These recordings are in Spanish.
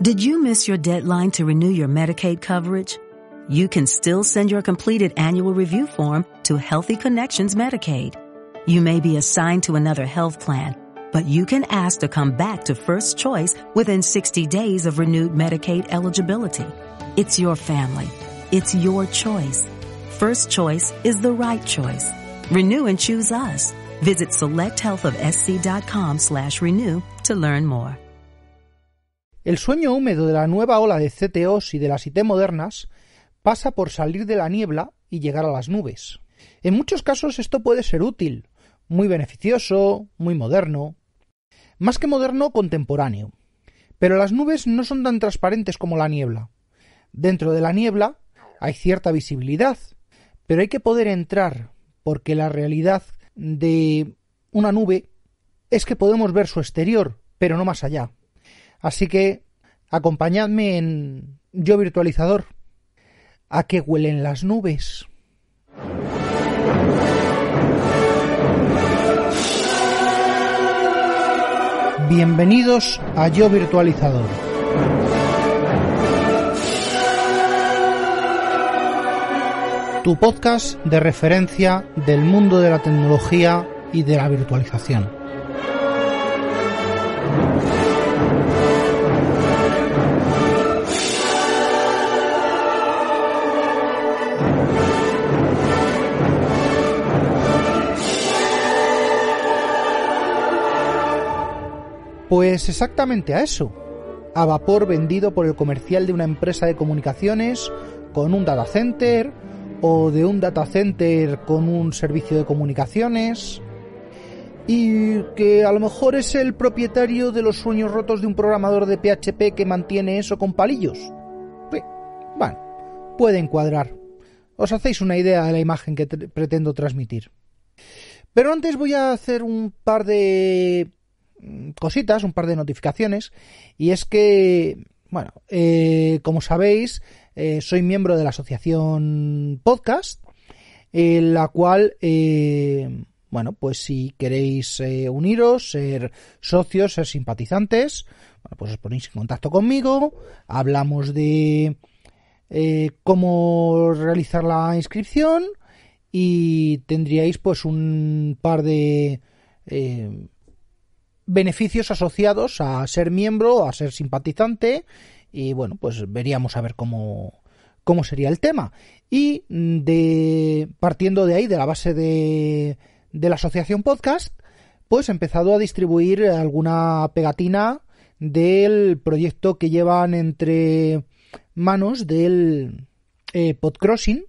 Did you miss your deadline to renew your Medicaid coverage? You can still send your completed annual review form to Healthy Connections Medicaid. You may be assigned to another health plan, but you can ask to come back to First Choice within 60 days of renewed Medicaid eligibility. It's your family. It's your choice. First Choice is the right choice. Renew and choose us. Visit selecthealthofsc.com slash renew to learn more. El sueño húmedo de la nueva ola de CTOs y de las IT modernas pasa por salir de la niebla y llegar a las nubes. En muchos casos esto puede ser útil, muy beneficioso, muy moderno, más que moderno contemporáneo. Pero las nubes no son tan transparentes como la niebla. Dentro de la niebla hay cierta visibilidad, pero hay que poder entrar, porque la realidad de una nube es que podemos ver su exterior, pero no más allá. Así que Acompañadme en Yo Virtualizador. ¿A qué huelen las nubes? Bienvenidos a Yo Virtualizador. Tu podcast de referencia del mundo de la tecnología y de la virtualización. Pues exactamente a eso, a vapor vendido por el comercial de una empresa de comunicaciones con un data center o de un data center con un servicio de comunicaciones y que a lo mejor es el propietario de los sueños rotos de un programador de PHP que mantiene eso con palillos. bueno, puede encuadrar. Os hacéis una idea de la imagen que pretendo transmitir. Pero antes voy a hacer un par de Mm, cositas, un par de notificaciones, y es que, bueno, eh, como sabéis, eh, soy miembro de la asociación Podcast, en la cual, eh, bueno, pues si queréis uniros, ser socios, ser simpatizantes, pues os ponéis en contacto conmigo, hablamos de cómo realizar la inscripción y tendríais pues un par de beneficios asociados a ser miembro, a ser simpatizante y bueno, pues veríamos a ver cómo, sería el tema. Y mm, de, partiendo de ahí, de la base de, de la asociación podcast, pues he empezado a distribuir alguna pegatina del proyecto que llevan entre manos del eh, Podcrossing,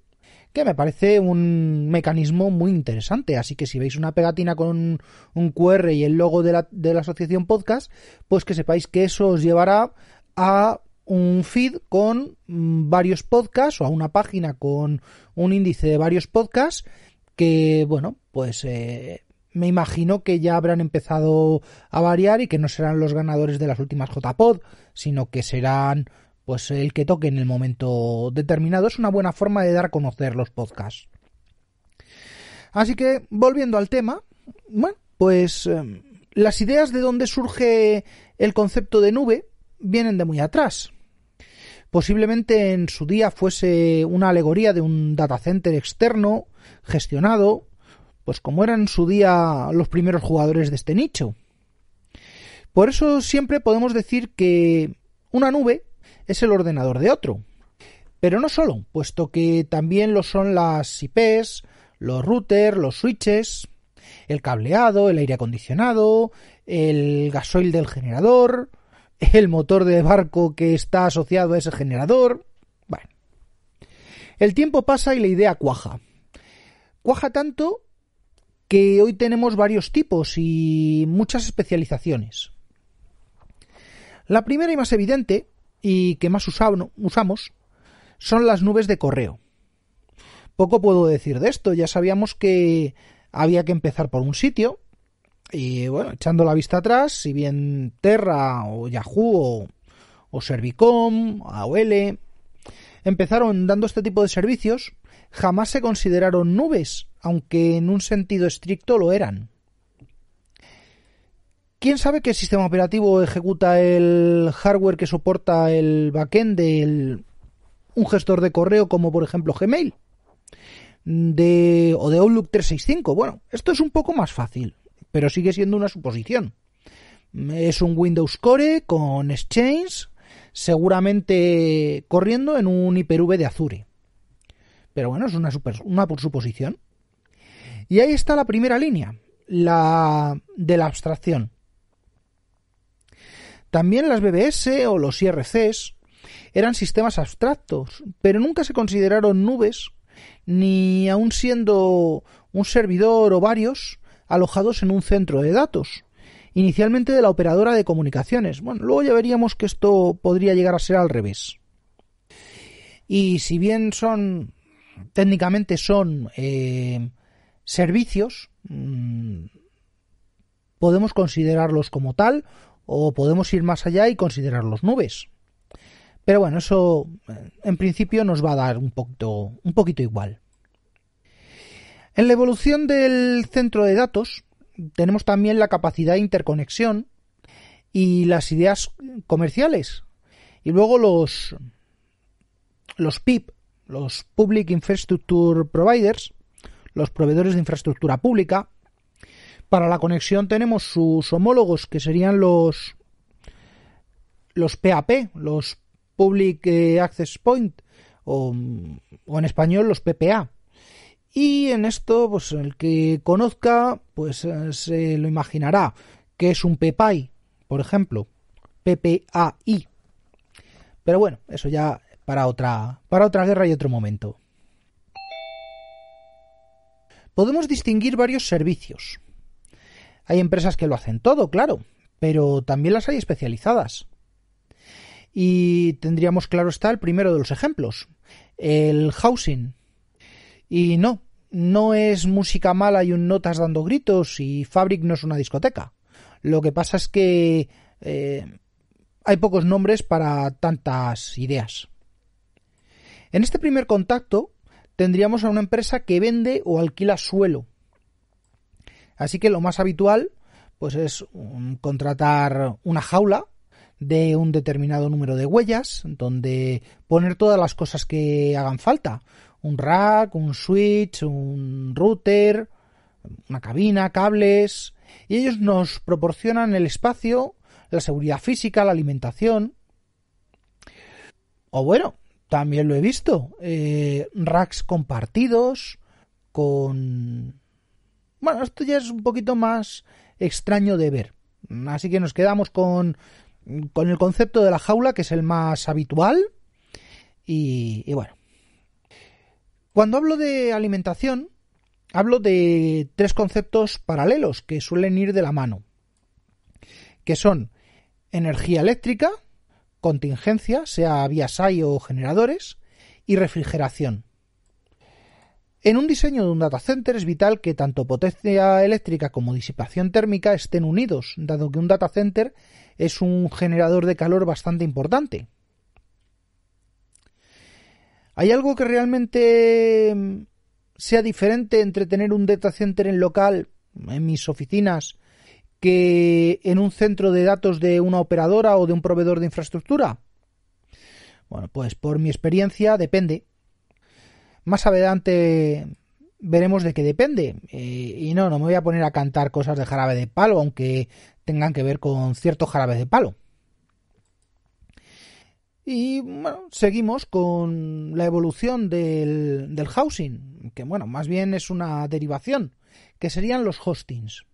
que me parece un mecanismo muy interesante. Así que si veis una pegatina con un QR y el logo de la, de la asociación podcast, pues que sepáis que eso os llevará a un feed con mm, varios podcasts o a una página con un índice de varios podcasts que, bueno, pues eh, me imagino que ya habrán empezado a variar y que no serán los ganadores de las últimas JPod, sino que serán pues el que toque en el momento determinado es una buena forma de dar a conocer los podcasts. Así que, volviendo al tema, bueno, pues em, las ideas de dónde surge el concepto de nube vienen de muy atrás. Posiblemente en su día fuese una alegoría de un datacenter externo gestionado, pues como eran en su día los primeros jugadores de este nicho. Por eso siempre podemos decir que una nube es el ordenador de otro. Pero no solo, puesto que también lo son las IPs, los routers, los switches, el cableado, el aire acondicionado, el gasoil del generador, el motor de barco que está asociado a ese generador. Bueno. El tiempo pasa y la idea cuaja. Cuaja tanto que hoy tenemos varios tipos y muchas especializaciones. La primera y más evidente y que más usamos son las nubes de correo. Poco puedo decir de esto, ya sabíamos que había que empezar por un sitio y bueno, echando la vista atrás, si bien Terra o Yahoo o, o Servicom, AOL, empezaron dando este tipo de servicios, jamás se consideraron nubes, aunque en un sentido estricto lo eran. ¿Quién sabe qué sistema operativo ejecuta el hardware que soporta el backend de un gestor de correo como por ejemplo Gmail? o de Outlook 365. Bueno, esto es un poco más fácil, pero sigue siendo una suposición. Es un Windows Core con Exchange, seguramente corriendo en un V de Azure. Pero bueno, es una, super, una suposición. Y ahí está la primera línea, la de la abstracción. También las BBS o los IRCs eran sistemas abstractos, pero nunca se consideraron nubes, ni aún siendo un servidor o varios alojados en un centro de datos, inicialmente de la operadora de comunicaciones. Bueno, luego ya veríamos que esto podría llegar a ser al revés. Y si bien son, técnicamente son eh, servicios, mm, podemos considerarlos como tal o podemos ir más allá y considerar los nubes. Pero bueno, eso eh, en principio nos va a dar un poquito, un poquito igual. En la evolución del centro de datos tenemos también la capacidad de interconexión y las ideas comerciales. Y luego los, los PIP, los Public Infrastructure Providers, los proveedores de infraestructura pública, para la conexión tenemos sus homólogos, que serían los, los PAP, los Public eh, Access Point, o, en español los PPA. Y en esto, pues el que conozca, pues eh, se lo imaginará, que es un PPI, por ejemplo, PPAI. Pero bueno, eso ya para otra, para otra guerra y otro momento. Podemos distinguir varios servicios. Hay empresas que lo hacen todo, claro, pero también las hay especializadas. Y tendríamos claro está el primero de los ejemplos, el housing. Y no, no es música mala y un notas dando gritos y Fabric no es una discoteca. Lo que pasa es que eh, hay pocos nombres para tantas ideas. En este primer contacto tendríamos a una empresa que vende o alquila suelo Así que lo más habitual pues es contratar una jaula de un determinado número de huellas donde poner todas las cosas que hagan falta. Un rack, un switch, un router, una cabina, cables. Y ellos nos proporcionan el espacio, la seguridad física, la alimentación. O bueno, también lo he visto. Eh, racks compartidos con bueno, esto ya es un poquito más extraño de ver. Así que nos quedamos con, el concepto de la jaula, que es el más habitual. Y, bueno. Cuando hablo de alimentación, hablo de tres conceptos paralelos que suelen ir de la mano. Que son energía eléctrica, contingencia, sea vía SAI o generadores, y refrigeración. En un diseño de un data center es vital que tanto potencia eléctrica como disipación térmica estén unidos, dado que un data center es un generador de calor bastante importante. ¿Hay algo que realmente mm, sea diferente entre tener un data center en local, en mis oficinas, que en un centro de datos de una operadora o de un proveedor de infraestructura? Bueno, pues por mi experiencia depende. Más adelante veremos de qué depende. Eh, y no, no me voy a poner a cantar cosas de jarabe de palo, aunque tengan que ver con cierto jarabe de palo. Y bueno, seguimos con la evolución del, del housing, que bueno, más bien es una derivación, que serían los hostings.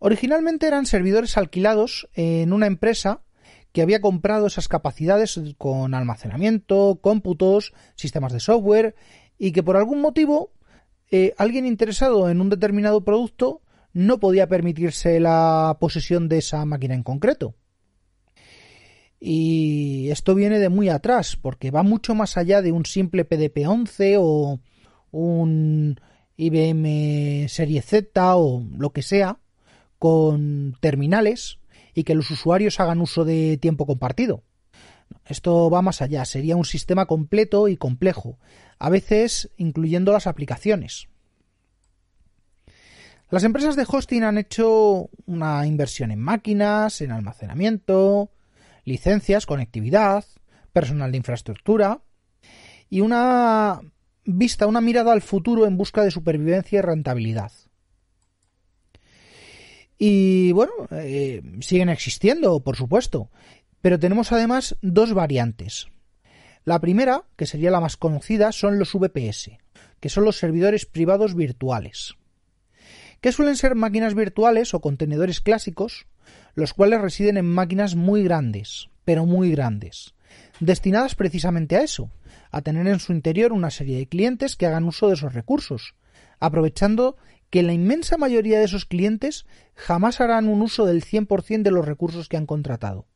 Originalmente eran servidores alquilados en una empresa que había comprado esas capacidades con almacenamiento, cómputos, sistemas de software y que por algún motivo eh, alguien interesado en un determinado producto no podía permitirse la posesión de esa máquina en concreto. Y esto viene de muy atrás, porque va mucho más allá de un simple PDP-11 o un IBM Serie Z o lo que sea, con terminales y que los usuarios hagan uso de tiempo compartido. Esto va más allá, sería un sistema completo y complejo, a veces incluyendo las aplicaciones. Las empresas de hosting han hecho una inversión en máquinas, en almacenamiento, licencias, conectividad, personal de infraestructura y una vista, una mirada al futuro en busca de supervivencia y rentabilidad. Y bueno, eh, siguen existiendo, por supuesto. Pero tenemos además dos variantes. La primera, que sería la más conocida, son los VPS, que son los servidores privados virtuales, que suelen ser máquinas virtuales o contenedores clásicos, los cuales residen en máquinas muy grandes, pero muy grandes, destinadas precisamente a eso, a tener en su interior una serie de clientes que hagan uso de esos recursos, aprovechando que la inmensa mayoría de esos clientes jamás harán un uso del 100% de los recursos que han contratado.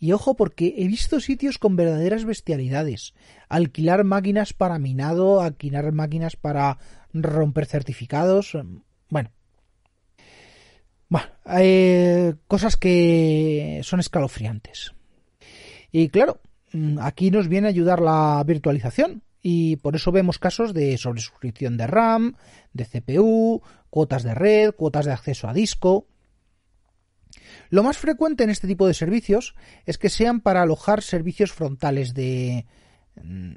Y ojo porque he visto sitios con verdaderas bestialidades. Alquilar máquinas para minado, alquilar máquinas para romper certificados. Em, bueno. Bueno, eh, cosas que son escalofriantes. Y claro, mm, aquí nos viene a ayudar la virtualización y por eso vemos casos de sobresuscripción de RAM, de CPU, cuotas de red, cuotas de acceso a disco. Lo más frecuente en este tipo de servicios es que sean para alojar servicios frontales de, mm,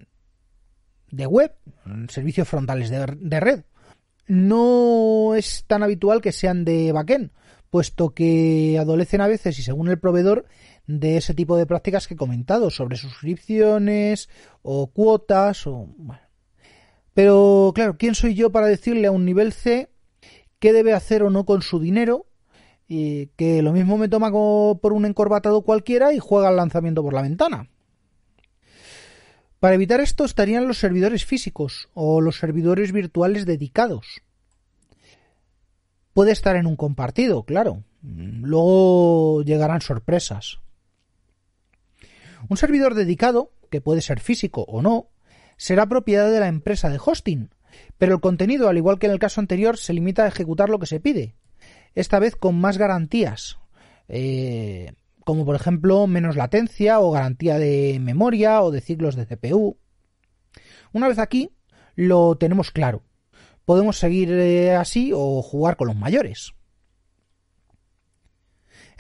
de web, servicios frontales de, de red. No es tan habitual que sean de backend, puesto que adolecen a veces y según el proveedor de ese tipo de prácticas que he comentado, sobre suscripciones o cuotas o... Bueno. Pero claro, ¿quién soy yo para decirle a un nivel C qué debe hacer o no con su dinero? Y que lo mismo me toma por un encorbatado cualquiera y juega el lanzamiento por la ventana. Para evitar esto estarían los servidores físicos o los servidores virtuales dedicados. Puede estar en un compartido, claro. Luego llegarán sorpresas. Un servidor dedicado, que puede ser físico o no, será propiedad de la empresa de hosting, pero el contenido, al igual que en el caso anterior, se limita a ejecutar lo que se pide, esta vez con más garantías, eh, como por ejemplo menos latencia o garantía de memoria o de ciclos de CPU. Una vez aquí, lo tenemos claro. Podemos seguir eh, así o jugar con los mayores.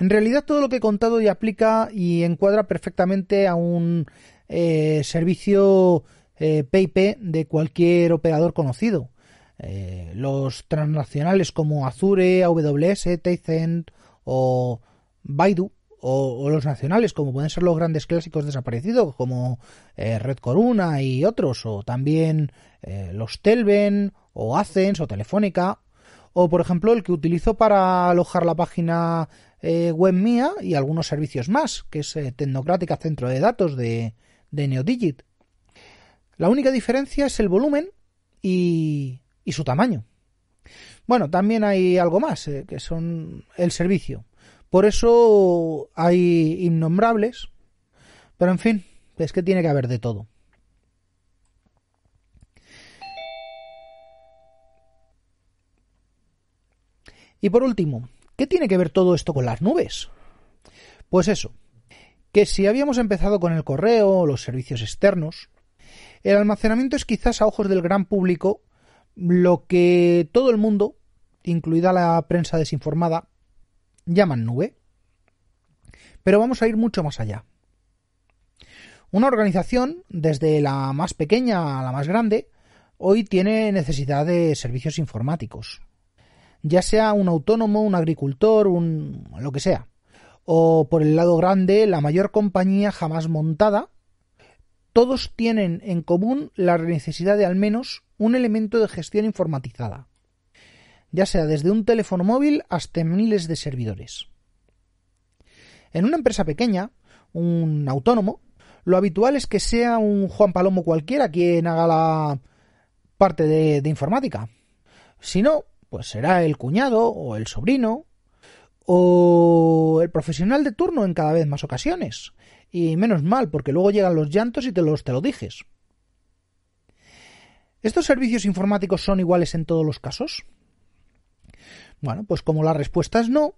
En realidad todo lo que he contado y aplica y encuadra perfectamente a un eh, servicio eh, PIP de cualquier operador conocido. Eh, los transnacionales como Azure, AWS, Tencent o Baidu o, los nacionales como pueden ser los grandes clásicos desaparecidos como eh, Red Corona y otros o también los Telven o Acens o Telefónica o por ejemplo el que utilizo para alojar la página eh, WebMia y algunos servicios más, que es eh, Tecnocrática Centro de Datos de, de Neodigit. La única diferencia es el volumen y, su tamaño. Bueno, también hay algo más, eh, que son el servicio. Por eso hay innombrables, pero en fin, es que tiene que haber de todo. Y por último, ¿Qué tiene que ver todo esto con las nubes? Pues eso, que si habíamos empezado con el correo los servicios externos, el almacenamiento es quizás a ojos del gran público lo que todo el mundo, incluida la prensa desinformada, llaman nube. Pero vamos a ir mucho más allá. Una organización, desde la más pequeña a la más grande, hoy tiene necesidad de servicios informáticos ya sea un autónomo, un agricultor, un lo que sea. O por el lado grande, la mayor compañía jamás montada, todos tienen en común la necesidad de al menos un elemento de gestión informatizada, ya sea desde un teléfono móvil hasta miles de servidores. En una empresa pequeña, un autónomo, lo habitual es que sea un Juan Palomo cualquiera quien haga la parte de, de informática. Si no, pues será el cuñado o el sobrino o el profesional de turno en cada vez más ocasiones. Y menos mal, porque luego llegan los llantos y te los te lo dijes. ¿Estos servicios informáticos son iguales en todos los casos? Bueno, pues como la respuesta es no,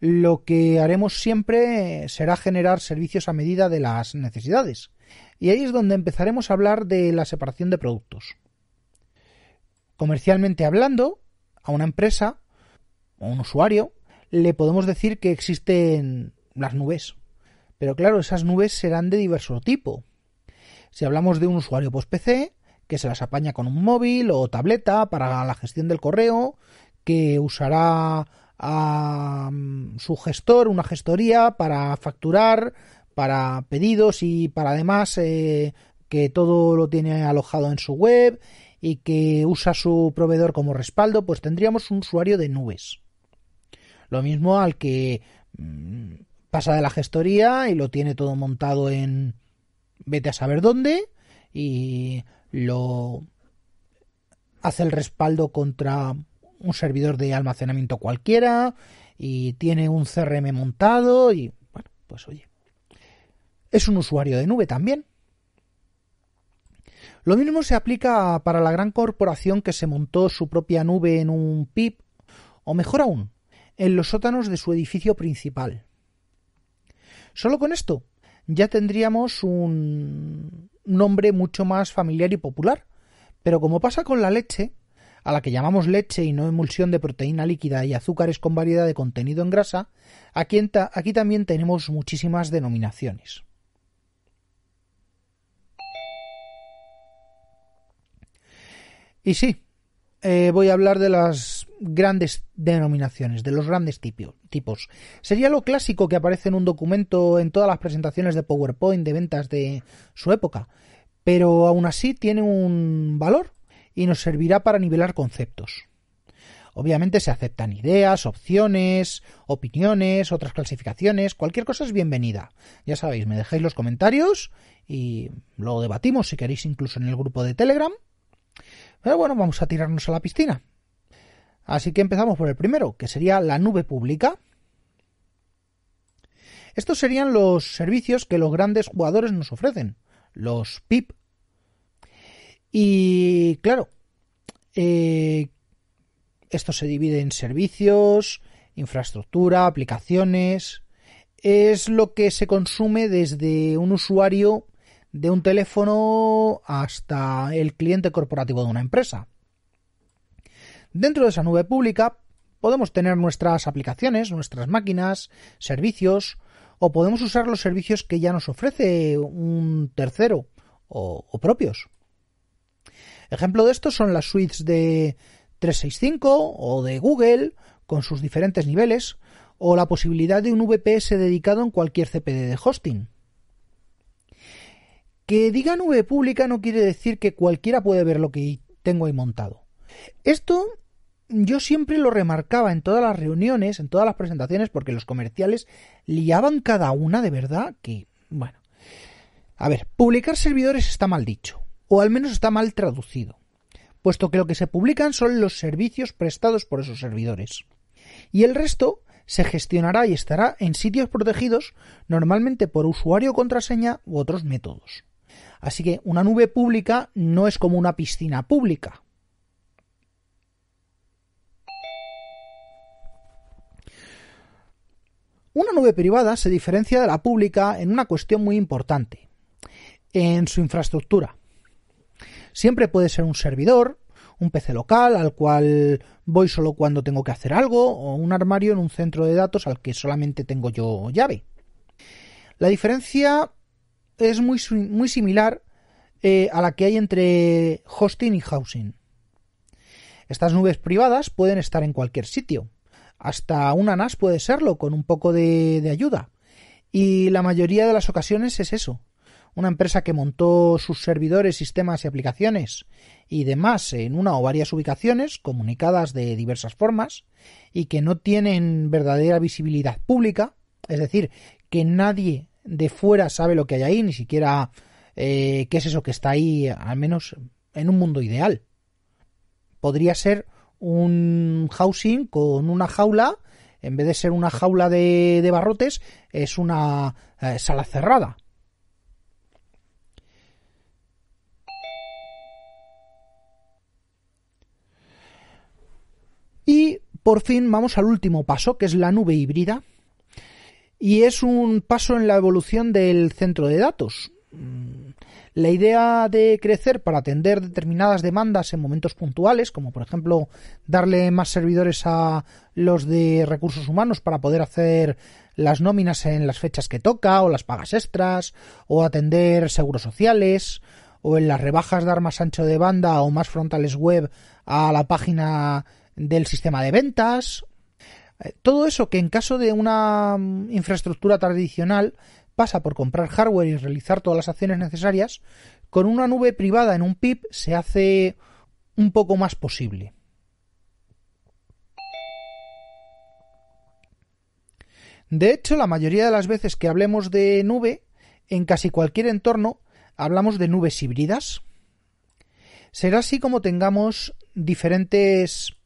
lo que haremos siempre será generar servicios a medida de las necesidades. Y ahí es donde empezaremos a hablar de la separación de productos. Comercialmente hablando, una empresa o un usuario, le podemos decir que existen las nubes. Pero claro, esas nubes serán de diverso tipo. Si hablamos de un usuario post PC, que se las apaña con un móvil o tableta para la gestión del correo, que usará a mm, su gestor, una gestoría para facturar, para pedidos y para además eh, que todo lo tiene alojado en su web y que usa su proveedor como respaldo, pues tendríamos un usuario de nubes. Lo mismo al que mm, pasa de la gestoría y lo tiene todo montado en vete a saber dónde y lo hace el respaldo contra un servidor de almacenamiento cualquiera y tiene un CRM montado y bueno, pues oye, es un usuario de nube también. Lo mismo se aplica para la gran corporación que se montó su propia nube en un PIB, o mejor aún, en los sótanos de su edificio principal. Solo con esto ya tendríamos un nombre mucho más familiar y popular, pero como pasa con la leche, a la que llamamos leche y no emulsión de proteína líquida y azúcares con variedad de contenido en grasa, aquí, aquí también tenemos muchísimas denominaciones. Y sí, eh, voy a hablar de las grandes denominaciones, de los grandes tipos. Sería lo clásico que aparece en un documento en todas las presentaciones de PowerPoint de ventas de su época, pero aún así tiene un valor y nos servirá para nivelar conceptos. Obviamente se aceptan ideas, opciones, opiniones, otras clasificaciones, cualquier cosa es bienvenida. Ya sabéis, me dejáis los comentarios y lo debatimos si queréis incluso en el grupo de Telegram pero bueno, vamos a tirarnos a la piscina. Así que empezamos por el primero, que sería la nube pública. Estos serían los servicios que los grandes jugadores nos ofrecen, los PIP. Y claro, eh, esto se divide en servicios, infraestructura, aplicaciones. Es lo que se consume desde un usuario de un teléfono hasta el cliente corporativo de una empresa. Dentro de esa nube pública podemos tener nuestras aplicaciones, nuestras máquinas, servicios, o podemos usar los servicios que ya nos ofrece un tercero o, propios. Ejemplo de esto son las suites de 365 o de Google, con sus diferentes niveles, o la posibilidad de un VPS dedicado en cualquier CPD de hosting. Que diga nube pública no quiere decir que cualquiera puede ver lo que tengo ahí montado. Esto yo siempre lo remarcaba en todas las reuniones, en todas las presentaciones, porque los comerciales liaban cada una de verdad que, bueno. A ver, publicar servidores está mal dicho, o al menos está mal traducido, puesto que lo que se publican son los servicios prestados por esos servidores. Y el resto se gestionará y estará en sitios protegidos, normalmente por usuario, contraseña u otros métodos. Así que una nube pública no es como una piscina pública. Una nube privada se diferencia de la pública en una cuestión muy importante, en su infraestructura. Siempre puede ser un servidor, un PC local al cual voy solo cuando tengo que hacer algo, o un armario en un centro de datos al que solamente tengo yo llave. La diferencia es muy, muy similar eh, a la que hay entre hosting y housing. Estas nubes privadas pueden estar en cualquier sitio. Hasta una NAS puede serlo, con un poco de ayuda. Y la mayoría de las ocasiones es eso. Una empresa que montó sus servidores, sistemas y aplicaciones y demás en una o varias ubicaciones, comunicadas de diversas formas, y que no tienen verdadera visibilidad pública, es decir, que nadie de fuera sabe lo que hay ahí, ni siquiera eh, qué es eso que está ahí, al menos en un mundo ideal. Podría ser un housing con una jaula, en vez de ser una jaula de, barrotes, es una eh, sala cerrada. Y por fin vamos al último paso, que es la nube híbrida y es un paso en la evolución del centro de datos. Mm, la idea de crecer para atender determinadas demandas en momentos puntuales, como por ejemplo darle más servidores a los de recursos humanos para poder hacer las nóminas en las fechas que toca, o las pagas extras, o atender seguros sociales, o en las rebajas dar más ancho de banda o más frontales web a la página del sistema de ventas, eh, todo eso que en caso de una mm, infraestructura tradicional pasa por comprar hardware y realizar todas las acciones necesarias, con una nube privada en un PIP se hace un poco más posible. De hecho, la mayoría de las veces que hablemos de nube, en casi cualquier entorno, hablamos de nubes híbridas. Será así como tengamos diferentes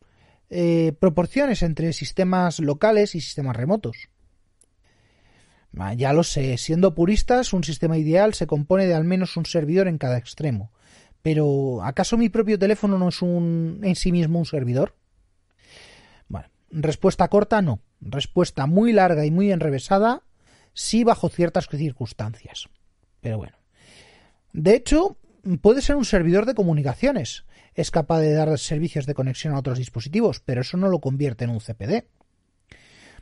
eh, proporciones entre sistemas locales y sistemas remotos. Ah, ya lo sé, siendo puristas, un sistema ideal se compone de al menos un servidor en cada extremo. Pero, ¿acaso mi propio teléfono no es un, en sí mismo un servidor? respuesta corta, no. Respuesta muy larga y muy enrevesada, sí bajo ciertas circunstancias. Pero bueno. De hecho, puede ser un servidor de comunicaciones, es capaz de dar servicios de conexión a otros dispositivos, pero eso no lo convierte en un CPD.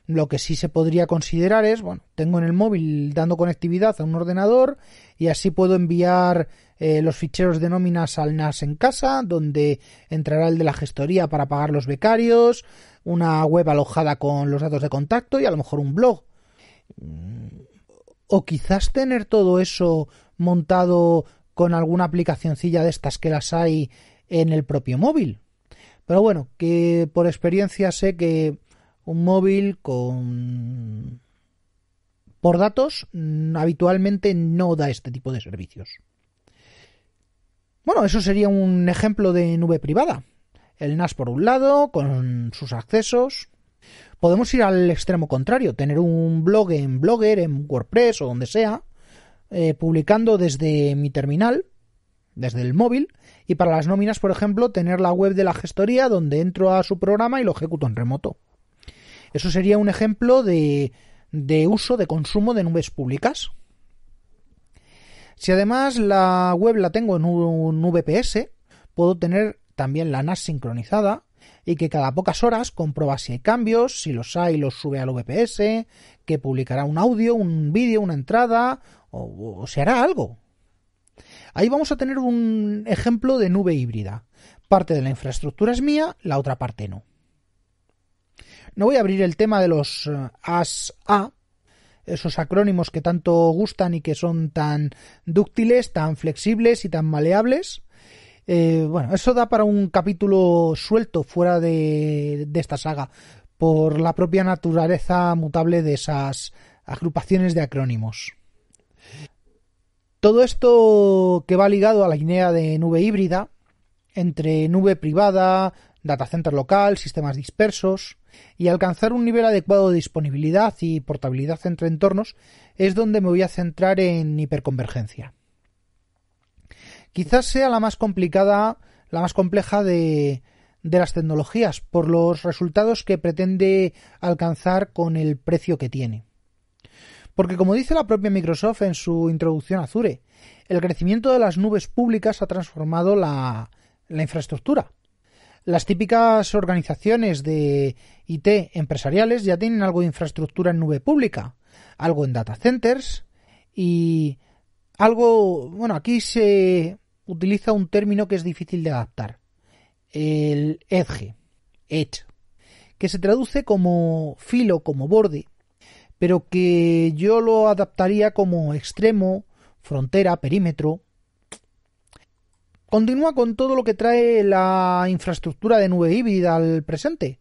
Lo que sí se podría considerar es, bueno, tengo en el móvil dando conectividad a un ordenador y así puedo enviar eh, los ficheros de nóminas al NAS en casa, donde entrará el de la gestoría para pagar los becarios, una web alojada con los datos de contacto y a lo mejor un blog. Mm, o quizás tener todo eso montado con alguna aplicacioncilla de estas que las hay en el propio móvil. Pero bueno, que por experiencia sé que un móvil con por datos mm, habitualmente no da este tipo de servicios. Bueno, eso sería un ejemplo de nube privada. El NAS por un lado, con sus accesos. Podemos ir al extremo contrario, tener un blog en Blogger, en WordPress o donde sea, eh, publicando desde mi terminal, desde el móvil, y para las nóminas, por ejemplo, tener la web de la gestoría donde entro a su programa y lo ejecuto en remoto. Eso sería un ejemplo de, uso, de consumo de nubes públicas. Si además la web la tengo en un VPS, puedo tener también la NAS sincronizada y que cada pocas horas comprueba si hay cambios, si los hay los sube al VPS, que publicará un audio, un vídeo, una entrada o se hará algo. Ahí vamos a tener un ejemplo de nube híbrida. Parte de la infraestructura es mía, la otra parte no. No voy a abrir el tema de los eh, ASA, esos acrónimos que tanto gustan y que son tan dúctiles, tan flexibles y tan maleables. Eh, bueno, eso da para un capítulo suelto fuera de esta saga, por la propia naturaleza mutable de esas agrupaciones de acrónimos. Todo esto que va ligado a la línea de nube híbrida, entre nube privada, data datacenter local, sistemas dispersos, y alcanzar un nivel adecuado de disponibilidad y portabilidad entre entornos es donde me voy a centrar en hiperconvergencia. Quizás sea la más complicada, la más compleja de las tecnologías por los resultados que pretende alcanzar con el precio que tiene. Porque como dice la propia Microsoft en su introducción a Azure, el crecimiento de las nubes públicas ha transformado la, infraestructura. Las típicas organizaciones de IT empresariales ya tienen algo de infraestructura en nube pública, algo en data centers y algo, bueno, aquí se utiliza un término que es difícil de adaptar, el edge, edge, que se traduce como filo, como borde, pero que yo lo adaptaría como extremo, frontera, perímetro. Continúa con todo lo que trae la infraestructura de nube híbrida al presente.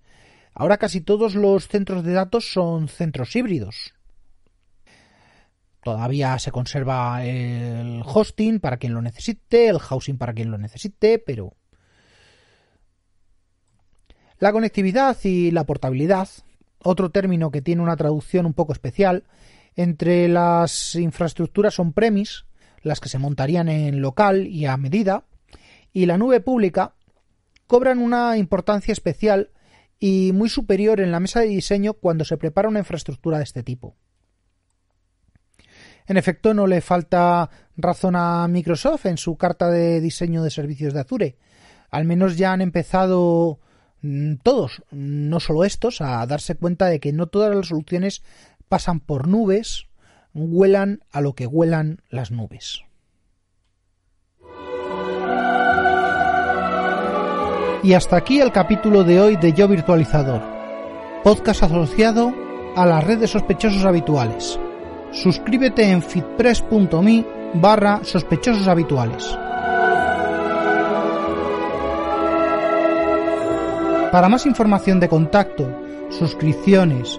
Ahora casi todos los centros de datos son centros híbridos. Todavía se conserva el hosting para quien lo necesite, el housing para quien lo necesite, pero... La conectividad y la portabilidad otro término que tiene una traducción un poco especial. Entre las infraestructuras on premis, las que se montarían en local y a medida, y la nube pública, cobran una importancia especial y muy superior en la mesa de diseño cuando se prepara una infraestructura de este tipo. En efecto, no le falta razón a Microsoft en su carta de diseño de servicios de Azure. Al menos ya han empezado Mm, todos, no solo estos, a darse cuenta de que no todas las soluciones pasan por nubes, huelan a lo que huelan las nubes. Y hasta aquí el capítulo de hoy de Yo Virtualizador, podcast asociado a la red de sospechosos habituales. Suscríbete en fitpress.me barra sospechosos habituales. Para más información de contacto, suscripciones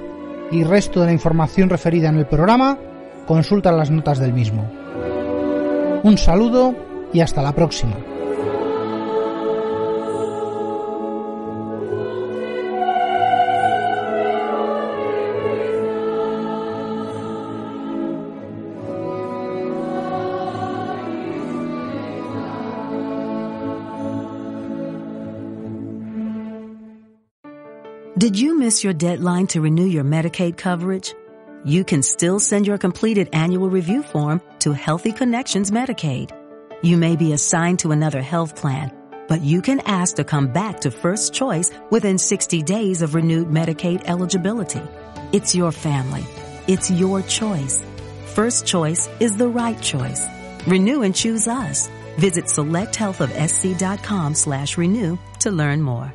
y resto de la información referida en el programa, consulta las notas del mismo. Un saludo y hasta la próxima. Did you miss your deadline to renew your Medicaid coverage? You can still send your completed annual review form to Healthy Connections Medicaid. You may be assigned to another health plan, but you can ask to come back to First Choice within 60 days of renewed Medicaid eligibility. It's your family. It's your choice. First Choice is the right choice. Renew and choose us. Visit selecthealthofsc.com slash renew to learn more.